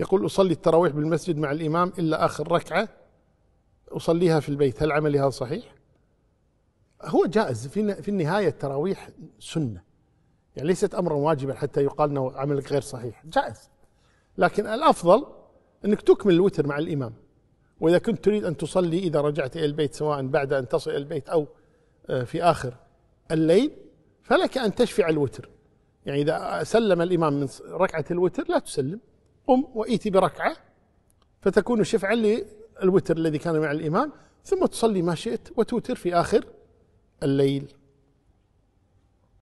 يقول أصلي التراويح بالمسجد مع الإمام إلا آخر ركعة أصليها في البيت هل عملي هذا صحيح؟ هو جائز في في النهاية التراويح سنة يعني ليست أمرا واجبا حتى يقال أنه عملك غير صحيح جائز لكن الأفضل أنك تكمل الوتر مع الإمام وإذا كنت تريد أن تصلي إذا رجعت إلى البيت سواء بعد أن تصل إلى البيت أو آه، في آخر الليل فلك أن تشفع الوتر يعني إذا سلم الإمام من ركعة الوتر لا تسلم قم وإيتي بركعة فتكون شفعا للوتر الذي كان مع الإمام ثم تصلي ما شئت وتوتر في آخر الليل